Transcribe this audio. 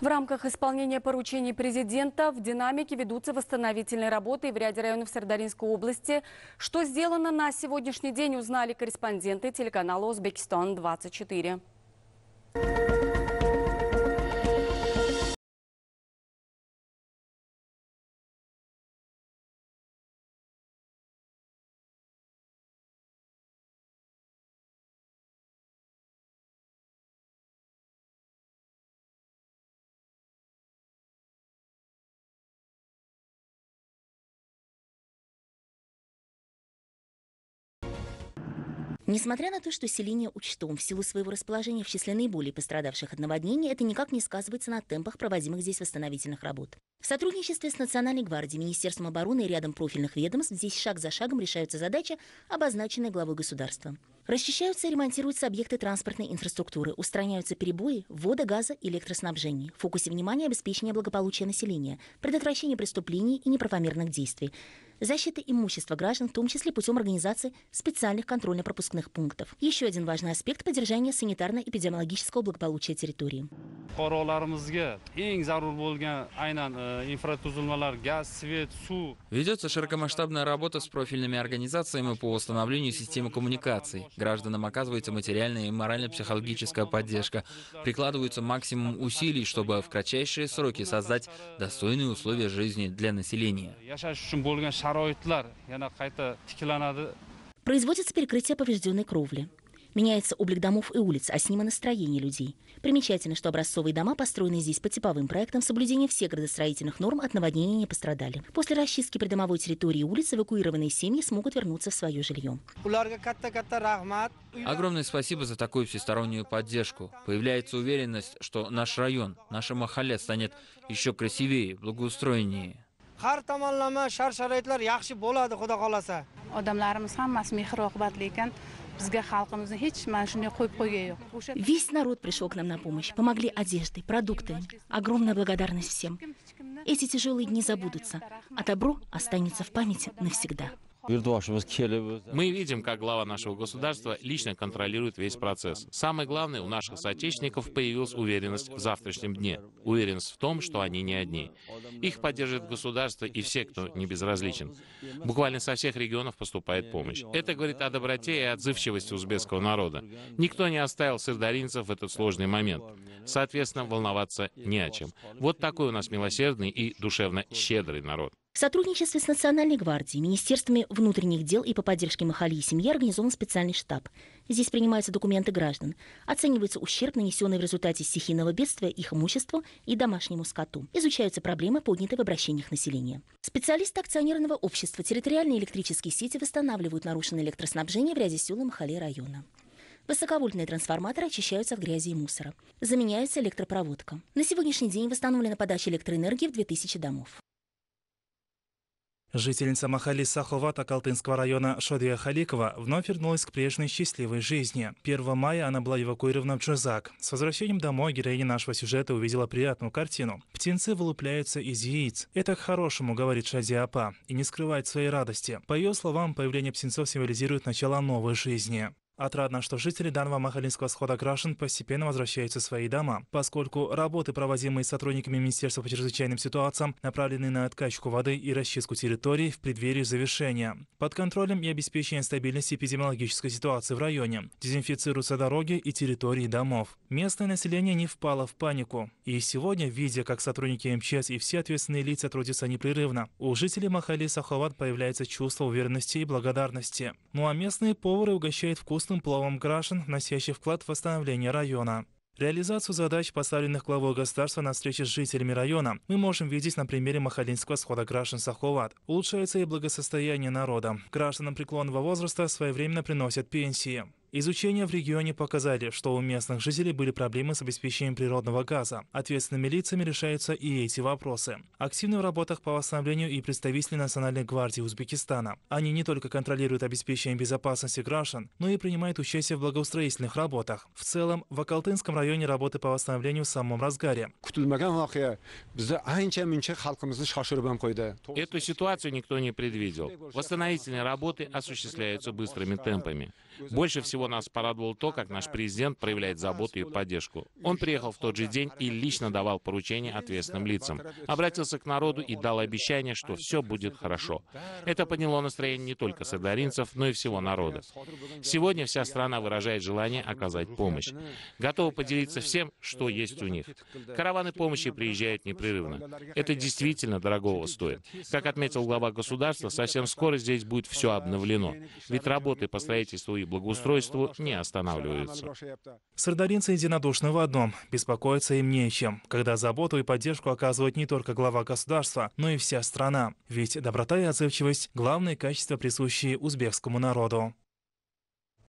В рамках исполнения поручений президента в динамике ведутся восстановительные работы в ряде районов Сардаринской области. Что сделано на сегодняшний день, узнали корреспонденты телеканала «Узбекистан-24». Несмотря на то, что селение учтом в силу своего расположения в числе наиболее пострадавших от наводнения, это никак не сказывается на темпах проводимых здесь восстановительных работ. В сотрудничестве с Национальной гвардией, Министерством обороны и рядом профильных ведомств здесь шаг за шагом решаются задачи, обозначенные главой государства. Расчищаются и ремонтируются объекты транспортной инфраструктуры, устраняются перебои, ввода газа и электроснабжения. В фокусе внимания обеспечение благополучия населения, предотвращение преступлений и неправомерных действий защиты имущества граждан, в том числе путем организации специальных контрольно-пропускных пунктов. Еще один важный аспект – поддержания санитарно-эпидемиологического благополучия территории. Э, Ведется широкомасштабная работа с профильными организациями по установлению системы коммуникаций. Гражданам оказывается материальная и морально-психологическая поддержка. Прикладываются максимум усилий, чтобы в кратчайшие сроки создать достойные условия жизни для населения sharoitlar yana qayta tiklanadi производится перекрытие поврежденной кровли Меняется облик домов и улиц, а с ним и настроение людей. Примечательно, что образцовые дома, построенные здесь по типовым проектам, соблюдение всех градостроительных норм от наводнения не пострадали. После расчистки придомовой территории улиц эвакуированные семьи смогут вернуться в свое жилье. Огромное спасибо за такую всестороннюю поддержку. Появляется уверенность, что наш район, наша Махале станет еще красивее, благоустроеннее har tomonlama shart sharoitlar yaxshi bo'ladi xudo xohlasa odamlarimiz hammasi mehr oqibatli ekan Bizга халқымызны hech mana shunday qo'yib qo'ygan yo'q. Весь народ пришел к нам на помощь, помогли одеждой, продуктами. Огромная благодарность всем. Эти тяжелые дни забудутся, а добро останется в памяти навсегда. Мы видим, как глава нашего государства лично контролирует весь процесс. Самое главное, у наших соотечественников появилась уверенность в завтрашнем дне. Уверенность в том, что они не одни. Их поддерживает государство и все, кто не безразличен. Буквально со всех регионов поступает помощь. Это говорит о доброте и отзывчивости узбекского народа. Никто не оставил сырдаринцев в этот сложный момент. Соответственно, волноваться не о чем. Вот такой у нас милосердный и душевно щедрый народ. В сотрудничестве с Национальной гвардией, Министерствами внутренних дел и по поддержке Махали и семьи организован специальный штаб. Здесь принимаются документы граждан. Оценивается ущерб, нанесенный в результате стихийного бедствия их имуществу и домашнему скоту. Изучаются проблемы, поднятые в обращениях населения. Специалисты акционерного общества территориальные электрические сети восстанавливают нарушенное электроснабжение в ряде сел Махали района. Высоковольтные трансформаторы очищаются от грязи и мусора. Заменяется электропроводка. На сегодняшний день восстановлена подача электроэнергии в 2000 домов. Жительница Махали Саховата Калтынского района Шодия Халикова вновь вернулась к прежней счастливой жизни. 1 мая она была эвакуирована в Джозак. С возвращением домой героиня нашего сюжета увидела приятную картину. Птенцы вылупляются из яиц. Это к хорошему, говорит Шадиапа, и не скрывает своей радости. По ее словам, появление птенцов символизирует начало новой жизни. Отрадно, что жители данного Махалинского схода граждан постепенно возвращаются в свои дома, поскольку работы, проводимые сотрудниками Министерства по чрезвычайным ситуациям, направлены на откачку воды и расчистку территории в преддверии завершения. Под контролем и обеспечением стабильности эпидемиологической ситуации в районе. Дезинфицируются дороги и территории домов. Местное население не впало в панику. И сегодня, видя, как сотрудники МЧС и все ответственные лица трудятся непрерывно, у жителей Махали Сахават появляется чувство уверенности и благодарности. Ну а местные повары угощают вкусно крупным пловом граждан, носящих вклад в восстановление района. Реализацию задач, поставленных главой государства на встрече с жителями района, мы можем видеть на примере Махалинского схода граждан Саховат. Улучшается и благосостояние народа. Гражданам преклонного возраста своевременно приносят пенсии. Изучения в регионе показали, что у местных жителей были проблемы с обеспечением природного газа. Ответственными лицами решаются и эти вопросы. Активны в работах по восстановлению и представители Национальной гвардии Узбекистана. Они не только контролируют обеспечение безопасности граждан, но и принимают участие в благоустроительных работах. В целом, в Акалтынском районе работы по восстановлению в самом разгаре. Эту ситуацию никто не предвидел. Восстановительные работы осуществляются быстрыми темпами. Больше всего всего нас порадовало то, как наш президент проявляет заботу и поддержку. Он приехал в тот же день и лично давал поручения ответственным лицам. Обратился к народу и дал обещание, что все будет хорошо. Это подняло настроение не только садаринцев, но и всего народа. Сегодня вся страна выражает желание оказать помощь. Готова поделиться всем, что есть у них. Караваны помощи приезжают непрерывно. Это действительно дорогого стоит. Как отметил глава государства, совсем скоро здесь будет все обновлено. Ведь работы по строительству и благоустройству производству не останавливаются. Сардаринцы единодушны в одном – беспокоиться им не чем, когда заботу и поддержку оказывает не только глава государства, но и вся страна. Ведь доброта и отзывчивость – главные качества, присущие узбекскому народу.